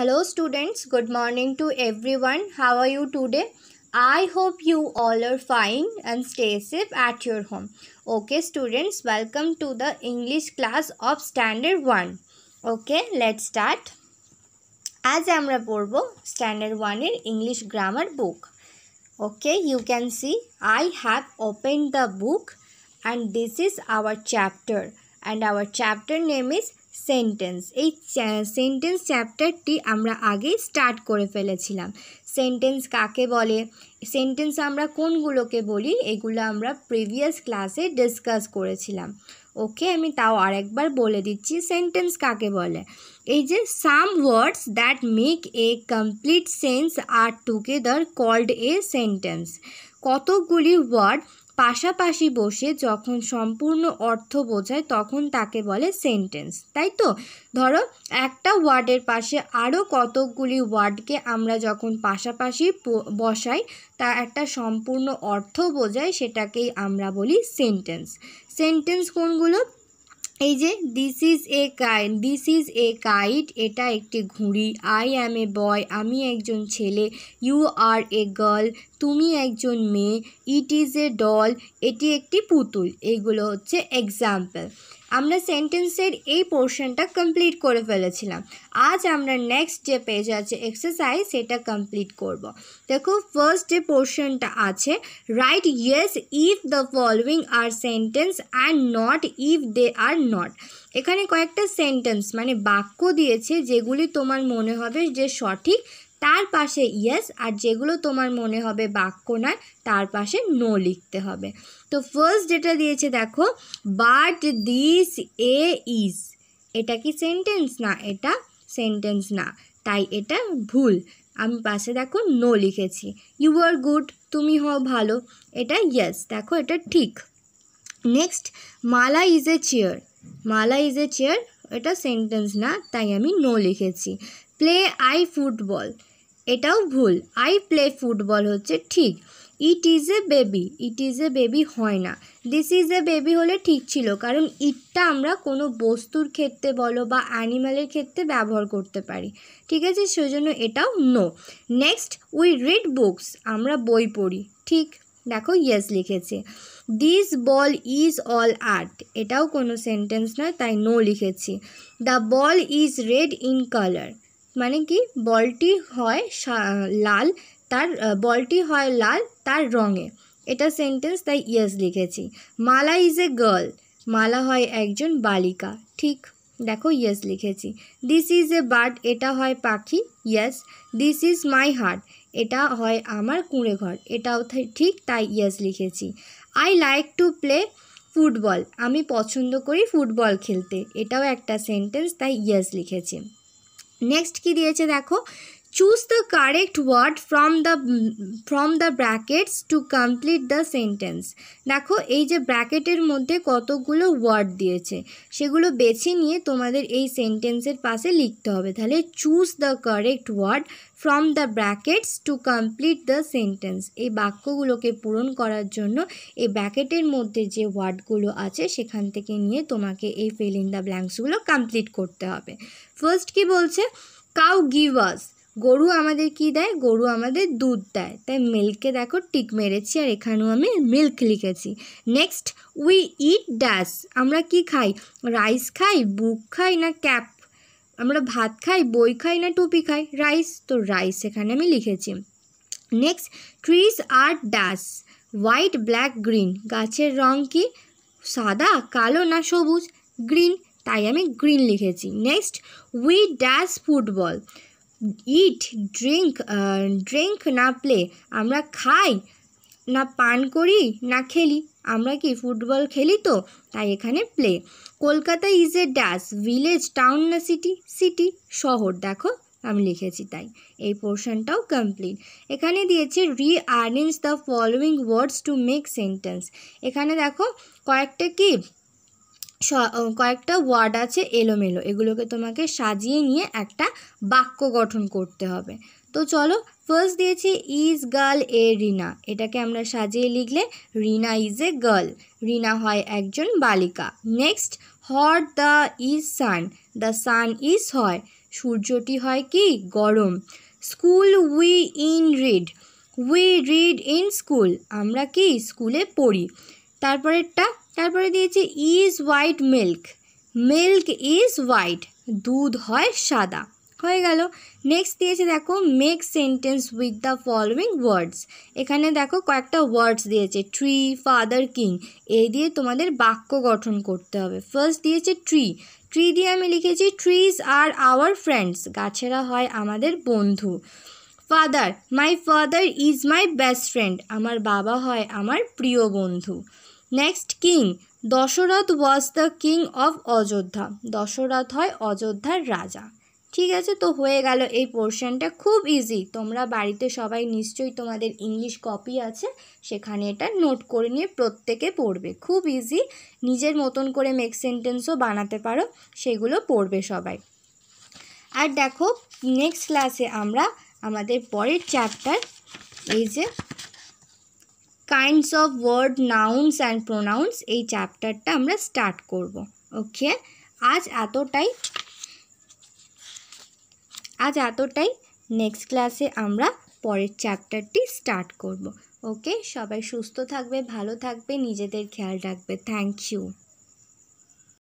Hello students, good morning to everyone. How are you today? I hope you all are fine and stay safe at your home. Okay students, welcome to the English class of standard 1. Okay, let's start. am reporting, standard one in English grammar book. Okay, you can see I have opened the book, and this is our chapter, and our chapter name is. Sentence এই sentence চ্যাপ্টারটি আমরা আগেই start করে ফেলেছিলাম sentence কাকে বলে sentence আমরা কোনগুলোকে বলি এগুলো আমরা প্রিভিয়াস ক্লাসে ডিসকাস করেছিলাম ওকে আমি তাও আরেকবার বলে দিচ্ছি সেন্টেন্স কাকে বলে এই যে some words that make a complete sense are together called a sentence কতগুলি ওয়ার্ড পাশাপাশি বসে যখন সম্পূর্ণ অর্থ বোঝায় তখন তাকে বলে সেন্টেন্স তাই তো ধরো একটা ওয়ার্ডের পাশে আরও কতকগুলি ওয়ার্ডকে আমরা যখন পাশাপাশি বসাই তা একটা সম্পূর্ণ অর্থ বোঝায় সেটাকেই আমরা বলি সেন্টেন্স সেন্টেন্স কোনগুলো এই যে this is a kite this is a kite এটা একটি ঘুড়ি আই অ্যাম এ বয় আমি একজন ছেলে ইউ আর এ গার্ল তুমি একজন মেয়ে ইট ইজ এ ডল এটি একটি পুতুল এগুলো হচ্ছে এক্সাম্পল আমরা সেন্টেন্সের এই পোর্শনটা কমপ্লিট করে ফেলেছিলাম আজ আমরা নেক্সট যে পেজ আছে এক্সারসাইজ সেটা কমপ্লিট করব। দেখো ফার্স্ট যে পোর্শনটা আছে right yes if the following are sentence and not if they are not এখানে কয়েকটা সেন্টেন্স মানে বাক্য দিয়েছে যেগুলি তোমার মনে হবে যে সঠিক তার পাশে ইয়েস আর যেগুলো তোমার মনে হবে বাক্য না তার পাশে নো লিখতে হবে তো ফার্স্ট যেটা দিয়েছে দেখো বাট দিস এ ইজ এটা কি সেন্টেন্স না এটা সেন্টেন্স না তাই এটা ভুল আমি পাশে দেখো নো লিখেছি ইউ আর গুড তুমি হও ভালো এটা ইয়েস দেখো এটা ঠিক next Mala is a chair Mala is a chair এটা সেন্টেন্স না তাই আমি নো লিখেছি প্লে আই ফুটবল এটাও ভুল আই প্লে ফুটবল হচ্ছে ঠিক it is a baby it is a baby হয় না দিস ইজ এ বেবি হলে ঠিক ছিল কারণ ইটটা আমরা কোনো বস্তুর ক্ষেত্রে বলো বা অ্যানিম্যালের ক্ষেত্রে ব্যবহার করতে পারি ঠিক আছে সেজন্য এটাও no next we read books আমরা বই পড়ি ঠিক দেখো ইয়েস লিখেছে this ball is all art এটাও কোনো সেন্টেন্স নয় তাই নো লিখেছি the ball is red in colour মানে কি বলটি হয় লাল তার বলটি হয় লাল তার রঙে এটা সেন্টেন্স তাই ইয়েস লিখেছি মালা ইজ এ গার্ল মালা হয় একজন বালিকা ঠিক দেখো ইয়েস লিখেছি দিস ইজ এ বার্ড এটা হয় পাখি yes this is my heart এটা হয় আমার কুঁড়ে ঘর এটাও ঠিক তাই ইয়েস লিখেছি I like to play football আমি পছন্দ করি ফুটবল খেলতে এটাও একটা সেন্টেন্স তাই ইয়েস লিখেছি নেক্সট কি দিয়েছে দেখো choose the correct word from the from the brackets to complete the sentence দেখো এই যে ব্র্যাকেটের মধ্যে কতগুলো ওয়ার্ড দিয়েছে সেগুলো বেছে নিয়ে তোমাদের এই সেন্টেন্সের পাশে লিখতে হবে তাহলে choose the correct word from the brackets to complete the sentence এই বাক্যগুলোকে পূরণ করার জন্য এই ব্র্যাকেটের মধ্যে যে ওয়ার্ডগুলো আছে সেখান থেকে নিয়ে তোমাকে এই ফিল ইন দ্য ব্ল্যাঙ্কসগুলো কমপ্লিট করতে হবে ফার্স্ট কি বলছে কাউ গিভ আস গরু আমাদের কি দেয় গরু আমাদের দুধ দেয় তাই মিল্ককে দেখো টিক মেরেছি আর এখানেও আমি মিল্ক লিখেছি নেক্সট উই ইট ড্যাশ আমরা কি খাই রাইস খাই বুক খাই না ক্যাপ আমরা ভাত খাই বই খাই না টুপি খাই রাইস তো রাইস এখানে আমি লিখেছি next trees are dash white black green গাছের রং কি সাদা কালো না সবুজ গ্রিন তাই আমি গ্রিন লিখেছি next we dash football eat drink drink না প্লে আমরা খাই না পান করি না খেলি আমরা কি ফুটবল খেলি তো তাই এখানে play Kolkata is a dash village town না সিটি সিটি শহর দেখো আমি লিখেছি তাই এই পোর্শনটাও কমপ্লিট এখানে দিয়েছে rearrange the following words to make sentence এখানে দেখো কয়েকটা কি কয়েকটা ওয়ার্ড আছে এলোমেলো এগুলোকে তোমাকে সাজিয়ে নিয়ে একটা বাক্য গঠন করতে হবে তো চলো ফার্স্ট দিয়েছি ইজ গার্ল এ রিনা এটাকে আমরা সাজিয়ে লিখলে রিনা ইজ এ গার্ল রিনা হয় একজন বালিকা next hot the is sun the sun is হয় সূর্যটি হয় কি গরম school we in read we read in school আমরা কি স্কুলে পড়ি তারপরেরটা তারপরে দিয়েছে is white milk milk is white দুধ হয় সাদা হয়ে গেল নেক্সট দিয়েছে দেখো make sentence with the following words এখানে দেখো কয়েকটা ওয়ার্ডস দিয়েছে ট্রি ফাদার কিং এই দিয়ে তোমাদের বাক্য গঠন করতে হবে ফার্স্ট দিয়েছে ট্রি ট্রি দিয়ে আমি লিখেছি ট্রিজ আর আওয়ার ফ্রেন্ডস গাছেরা হয় আমাদের বন্ধু father my father is my best friend আমার বাবা হয় আমার প্রিয় বন্ধু next king Dasharath was the king of Ayodhya Dasharath হয় অযোধ্যার রাজা ঠিক আছে তো হয়ে গেল এই পোর্শনটা খুব ইজি তোমরা বাড়িতে সবাই নিশ্চয়ই তোমাদের ইংলিশ কপি আছে সেখানে এটা নোট করে নিয়ে প্রত্যেকে পড়বে খুব ইজি নিজের মতন করে মেক সেন্টেন্সও বানাতে পারো সেগুলো পড়বে সবাই আর দেখো নেক্সট ক্লাসে আমরা আমাদের পরের চ্যাপ্টার এই যে kinds of word nouns and pronouns এই চ্যাপ্টারটা আমরা স্টার্ট করব ওকে আজ এতটাই আজ এতটাই নেক্সট ক্লাসে আমরা পরের চ্যাপ্টারটি স্টার্ট করব ওকে সবাই সুস্থ থাকবে ভালো থাকবে নিজেদের খেয়াল রাখবে থ্যাংক ইউ